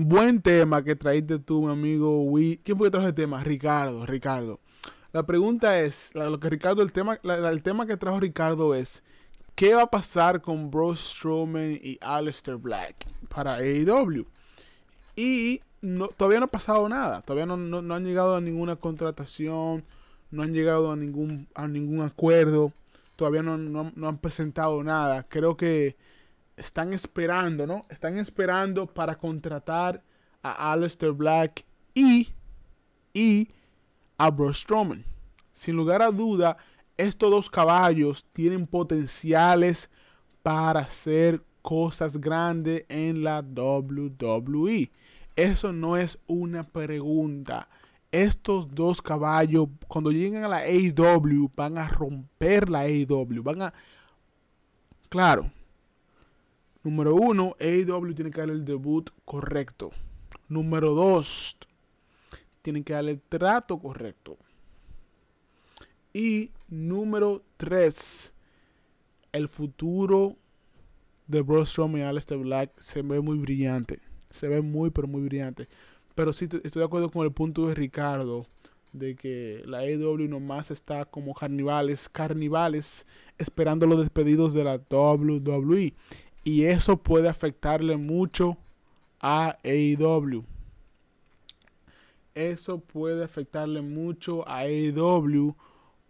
Buen tema que traíste tú, mi amigo ¿Quién fue que trajo el tema? Ricardo, Ricardo. La pregunta es, lo que Ricardo, el tema, el tema que trajo Ricardo es, ¿qué va a pasar con Bro Strowman y Aleister Black para AEW? Y todavía no ha pasado nada, todavía no, no, han llegado a ninguna contratación, no han llegado a ningún, a ningún acuerdo, todavía no, han presentado nada. Creo que están esperando, ¿no? Están esperando para contratar a Aleister Black y, y a Braun Strowman. Sin lugar a duda, estos dos caballos tienen potenciales para hacer cosas grandes en la WWE. Eso no es una pregunta. Estos dos caballos, cuando lleguen a la AEW, van a romper la AEW. Van a... Claro, Número uno, AEW tiene que darle el debut correcto. Número dos, tienen que darle el trato correcto. Y número tres, el futuro de Braun y Aleister Black se ve muy brillante. Se ve muy, pero muy brillante. Pero sí estoy de acuerdo con el punto de Ricardo de que la AEW nomás está como carnivales, carnivales, esperando los despedidos de la WWE. Y eso puede afectarle mucho a AEW. Eso puede afectarle mucho a AEW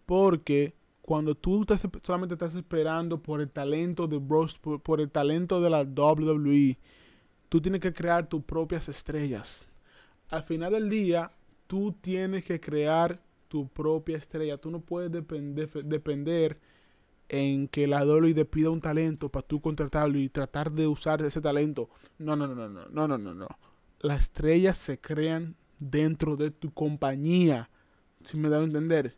porque cuando tú estás, solamente estás esperando por el talento de por, el talento de la WWE, tú tienes que crear tus propias estrellas. Al final del día, tú tienes que crear tu propia estrella. Tú no puedes depender, depender en que la Dolly te pida un talento para tú contratarlo y tratar de usar ese talento. No, no, no, no, no, no, no, no, Las estrellas se crean dentro de tu compañía. Si me da a entender.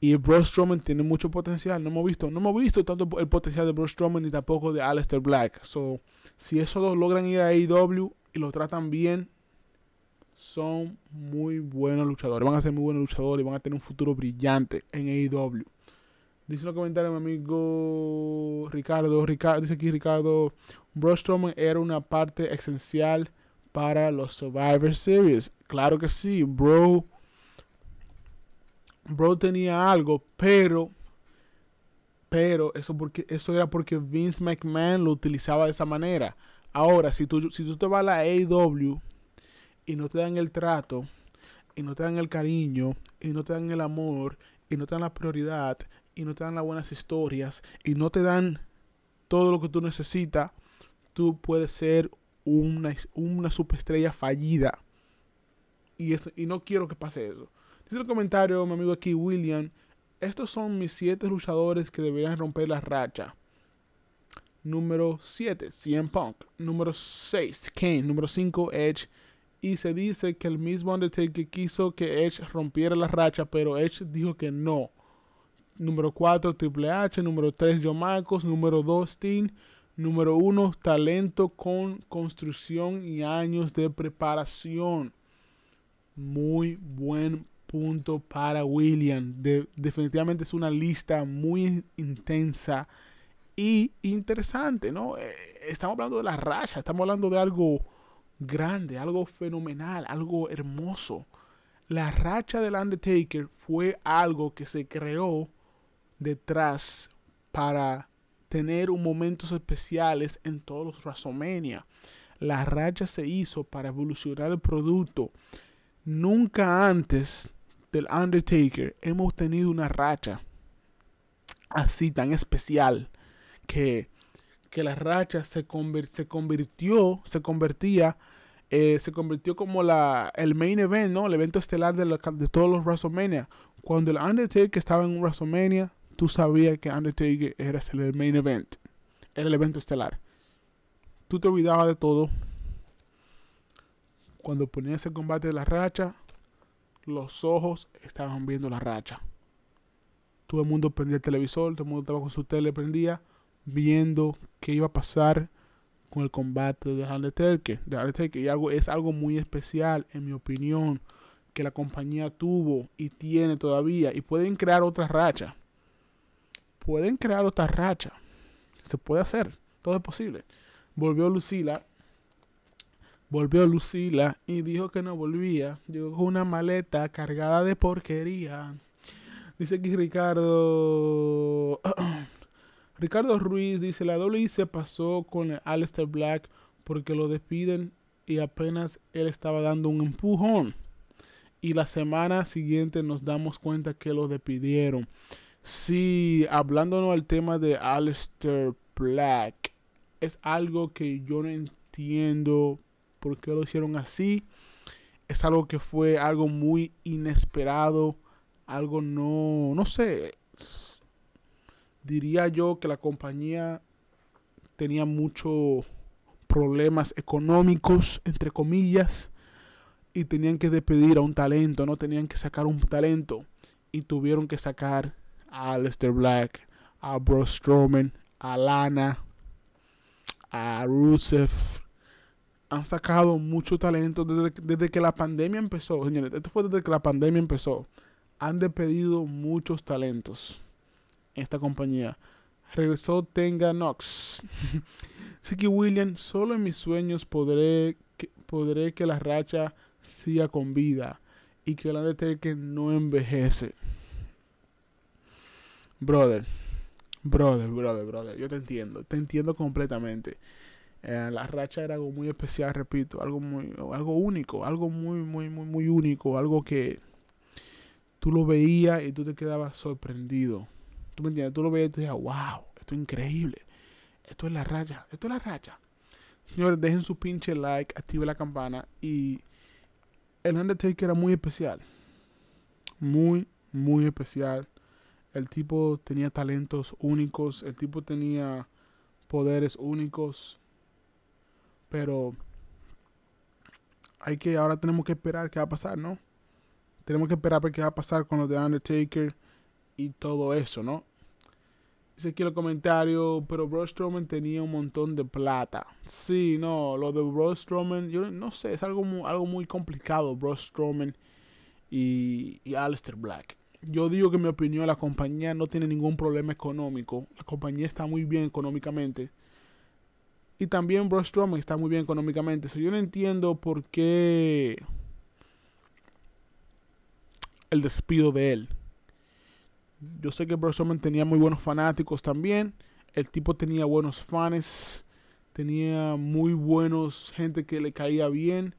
Y Bro Strowman tiene mucho potencial. No hemos visto, no hemos visto tanto el potencial de Bruce Strowman ni tampoco de Aleister Black. So, si esos dos logran ir a AEW y lo tratan bien, son muy buenos luchadores. Van a ser muy buenos luchadores y van a tener un futuro brillante en AEW. Dice un comentario mi amigo Ricardo, dice aquí Ricardo, Brostrom era una parte esencial para los Survivor Series. Claro que sí, bro. Bro tenía algo, pero pero eso porque eso era porque Vince McMahon lo utilizaba de esa manera. Ahora, si tú si tú te vas a la AEW y no te dan el trato, y no te dan el cariño, y no te dan el amor, y no te dan la prioridad, y no te dan las buenas historias y no te dan todo lo que tú necesitas, tú puedes ser una, una superestrella fallida. Y, esto, y no quiero que pase eso. Dice el comentario, mi amigo aquí, William. Estos son mis 7 luchadores que deberían romper la racha. Número 7, CM Punk. Número 6, Kane. Número 5, Edge. Y se dice que el mismo Undertaker quiso que Edge rompiera la racha, pero Edge dijo que no número 4 Triple H, número 3 John número 2 Sting, número 1 talento con construcción y años de preparación. Muy buen punto para William. definitivamente es una lista muy intensa y interesante, ¿no? Eh, estamos hablando de la racha, estamos hablando de algo grande, algo fenomenal, algo hermoso. La racha del Undertaker fue algo que se creó detrás para tener momentos especiales en todos los Wrestlemania, La racha se hizo para evolucionar el producto. Nunca antes del Undertaker hemos tenido una racha así tan especial que, que la racha se, se convirtió, se convertía eh, se convirtió como la, el main event, ¿no? El evento estelar de, de todos los WrestleMania. Cuando el Undertaker estaba en un WrestleMania, tú sabías que Undertaker era el main event, era el evento estelar. Tú te olvidabas de todo. Cuando ponías el combate de la racha, los ojos estaban viendo la racha. Todo el mundo prendía el televisor, todo el mundo estaba con su tele prendía, viendo qué iba a pasar con el combate de Undertaker. De Undertaker. Y algo, es algo muy especial, en mi opinión, que la compañía tuvo y tiene todavía. Y pueden crear otras rachas pueden crear otra racha. Se puede hacer, todo es posible. Volvió Lucila, volvió Lucila y dijo que no volvía. Llegó con una maleta cargada de porquería. Dice que Ricardo. Ricardo Ruiz dice: La y se pasó con el Black porque lo despiden y apenas él estaba dando un empujón. Y la semana siguiente nos damos cuenta que lo despidieron. Sí, hablándonos al tema de Alistair Black, es algo que yo no entiendo por qué lo hicieron así. Es algo que fue algo muy inesperado, algo no, no sé. Diría yo que la compañía tenía muchos problemas económicos, entre comillas, y tenían que despedir a un talento, no tenían que sacar un talento y tuvieron que sacar a Aleister Black, a Bro Strowman, a Lana, a Rusev. Han sacado mucho talento desde, desde que la pandemia empezó. Señores, esto fue desde que la pandemia empezó. Han despedido muchos talentos en esta compañía. Regresó Tenga Knox. Siki William. solo en mis sueños podré que, podré que la racha siga con vida y que el Undertaker no envejece. Brother, brother, brother, brother, yo te entiendo, te entiendo completamente. Eh, la racha era algo muy especial, repito, algo muy, algo único, algo muy, muy, muy, muy único, algo que tú lo veías y tú te quedabas sorprendido. ¿Tú me entiendes? Tú lo veías y te decías, wow, esto es increíble. Esto es la racha, esto es la racha. Señores, dejen su pinche like, active la campana y el Undertaker era muy especial. Muy, muy especial. El tipo tenía talentos únicos, el tipo tenía poderes únicos. Pero hay que, ahora tenemos que esperar qué va a pasar, ¿no? Tenemos que esperar qué va a pasar con lo de Undertaker y todo eso, ¿no? Dice aquí el comentario, pero Braun Strowman tenía un montón de plata. Sí, no, lo de Braun Strowman, yo no sé, es algo muy, algo muy complicado, Braun Strowman y, y Aleister Black yo digo que en mi opinión la compañía no tiene ningún problema económico. La compañía está muy bien económicamente. Y también Braun Strowman está muy bien económicamente. yo no entiendo por qué el despido de él. Yo sé que Braun Strowman tenía muy buenos fanáticos también. El tipo tenía buenos fans. Tenía muy buenos gente que le caía bien.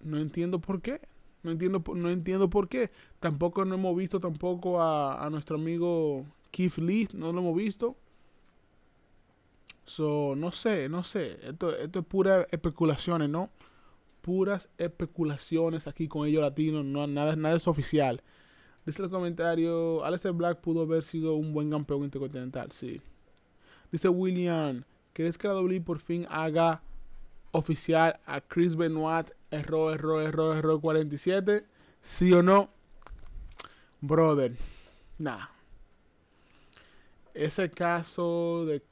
No entiendo por qué. No entiendo, no entiendo por qué. Tampoco no hemos visto tampoco a, nuestro amigo Keith Lee, no lo hemos visto. So, no sé, no sé. Esto, esto es pura especulaciones, ¿no? Puras especulaciones aquí con ellos latinos. No, nada, nada es oficial. Dice el comentario, Alistair Black pudo haber sido un buen campeón intercontinental, sí. Dice William, ¿crees que la W por fin haga oficial a Chris Benoit, error, error, error, error 47. ¿Sí o no? Brother, nah. Ese caso de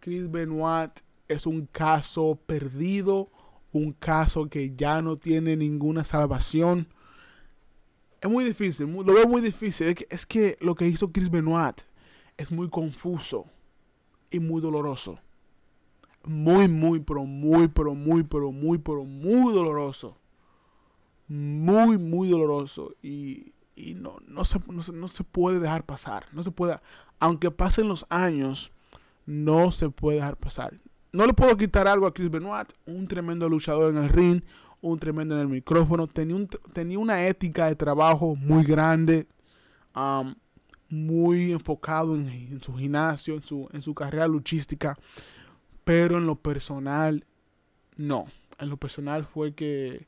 Chris Benoit es un caso perdido, un caso que ya no tiene ninguna salvación. Es muy difícil, lo veo muy difícil. Es que, es que lo que hizo Chris Benoit es muy confuso y muy doloroso muy, muy, pero muy, pero muy, pero muy, pero muy doloroso. Muy, muy doloroso. Y, no, no, se, puede dejar pasar. No se puede. Aunque pasen los años, no se puede dejar pasar. No le puedo quitar algo a Chris Benoit, un tremendo luchador en el ring, un tremendo en el micrófono. Tenía, tenía una ética de trabajo muy grande, muy enfocado en, su gimnasio, en su, en su carrera luchística. Pero en lo personal, no. En lo personal fue que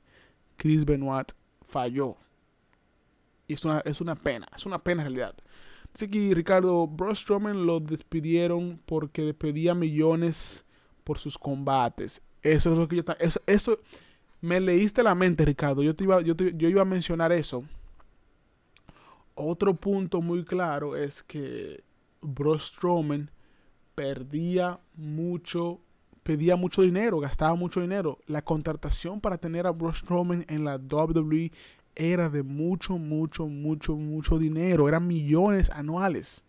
Chris Benoit falló. Y es una, pena, es una pena en realidad. Así que Ricardo Brostroman lo despidieron porque pedía millones por sus combates. Eso es lo que yo... Eso, eso me leíste la mente, Ricardo. Yo, te iba, yo, iba a mencionar eso. Otro punto muy claro es que brostroman Strowman perdía mucho, pedía mucho dinero, gastaba mucho dinero. La contratación para tener a Braun Strowman en la WWE era de mucho, mucho, mucho, mucho dinero. Eran millones anuales.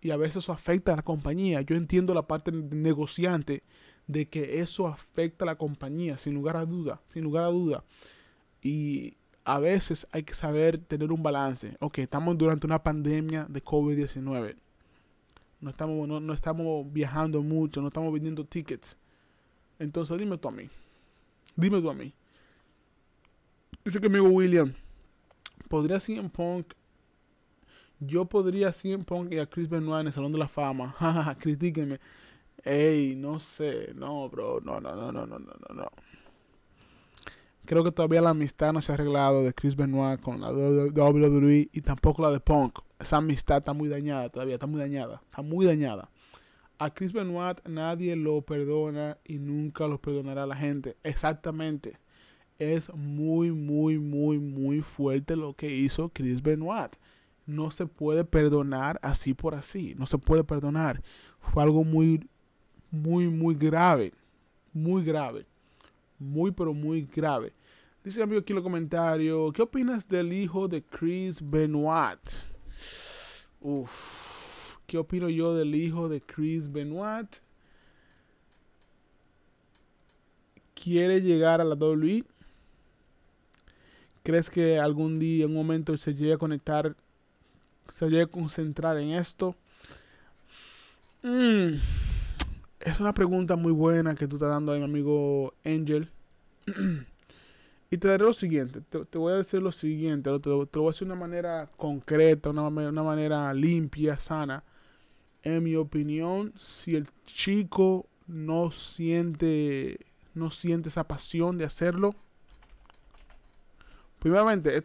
Y a veces eso afecta a la compañía. Yo entiendo la parte negociante de que eso afecta a la compañía, sin lugar a duda, sin lugar a duda. Y a veces hay que saber tener un balance. Ok, estamos durante una pandemia de COVID-19. No estamos, no, estamos viajando mucho, no estamos vendiendo tickets. Entonces dime tú a mí. Dime tú a mí. Dice que amigo William, ¿podría en Punk? Yo podría en Punk y a Chris Benoit en el Salón de la Fama. Jajaja, critíquenme. Ey, no sé, no, bro, no, no, no, no, no, no, no. Creo que todavía la amistad no se ha arreglado de Chris Benoit con la WWE y tampoco la de Punk esa amistad está muy dañada todavía, está muy dañada, está muy dañada. A Chris Benoit nadie lo perdona y nunca lo perdonará la gente. Exactamente. Es muy, muy, muy, muy fuerte lo que hizo Chris Benoit. No se puede perdonar así por así. No se puede perdonar. Fue algo muy, muy, muy grave. Muy grave. Muy, pero muy grave. Dice amigo aquí en los comentarios, ¿qué opinas del hijo de Chris Benoit? Uf, ¿qué opino yo del hijo de Chris Benoit? ¿Quiere llegar a la WWE? ¿Crees que algún día, en un momento, se llegue a conectar, se llegue a concentrar en esto? Mm, es una pregunta muy buena que tú estás dando ahí, mi amigo Angel. Y te daré lo siguiente, te, voy a decir lo siguiente, te, lo voy a decir de una manera concreta, una, una manera limpia, sana. En mi opinión, si el chico no siente, no siente esa pasión de hacerlo, primeramente,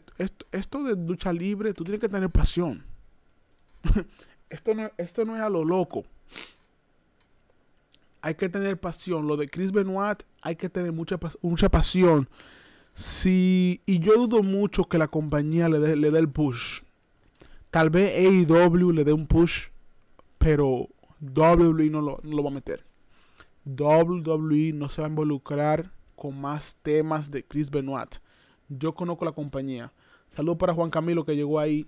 esto, de ducha libre, tú tienes que tener pasión. esto, no, esto no es a lo loco hay que tener pasión. Lo de Chris Benoit, hay que tener mucha, mucha pasión si, y yo dudo mucho que la compañía le dé le el push. Tal vez AEW le dé un push, pero WWE no lo, no lo va a meter. WWE no se va a involucrar con más temas de Chris Benoit. Yo conozco la compañía. Saludos para Juan Camilo que llegó ahí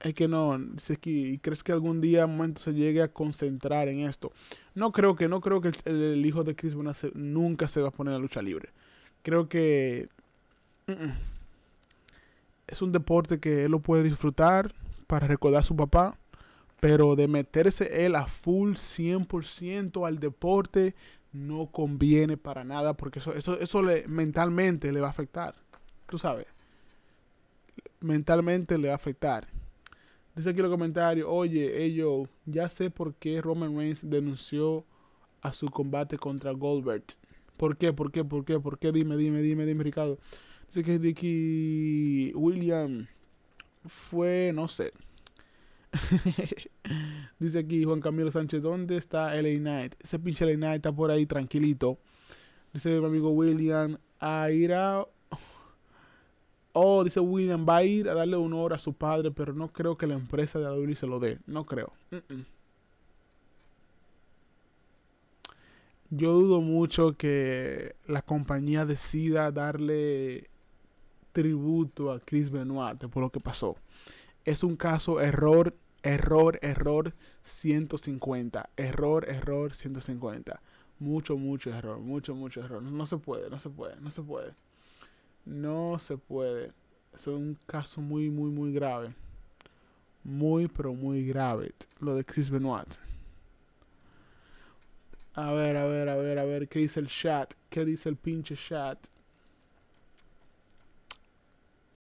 es que no, que, crees que algún día momento se llegue a concentrar en esto. No creo que, no creo que el, hijo de Chris nunca se va a poner a lucha libre. Creo que es un deporte que él lo puede disfrutar para recordar a su papá, pero de meterse él a full 100% al deporte no conviene para nada porque eso, eso, eso le, mentalmente le va a afectar. Tú sabes, mentalmente le va a afectar Dice aquí los comentarios, oye, ello, ya sé por qué Roman Reigns denunció a su combate contra Goldberg. ¿Por qué? ¿Por qué? ¿Por qué? ¿Por qué? Dime, dime, dime, dime, Ricardo. Dice que William fue, no sé. Dice aquí Juan Camilo Sánchez, ¿dónde está LA Knight? Ese pinche LA Knight está por ahí tranquilito. Dice mi amigo William, a ir a Oh, dice William, va a ir a darle honor a su padre, pero no creo que la empresa de Adobe se lo dé. No creo. Yo dudo mucho que la compañía decida darle tributo a Chris Benoit por lo que pasó. Es un caso error, error, error 150. Error, error 150. Mucho, mucho error, mucho, mucho error. No se puede, no se puede, no se puede. No se puede. es un caso muy, muy, muy grave. Muy, pero muy grave. Lo de Chris Benoit. A ver, a ver, a ver, a ver. ¿Qué dice el chat? ¿Qué dice el pinche chat?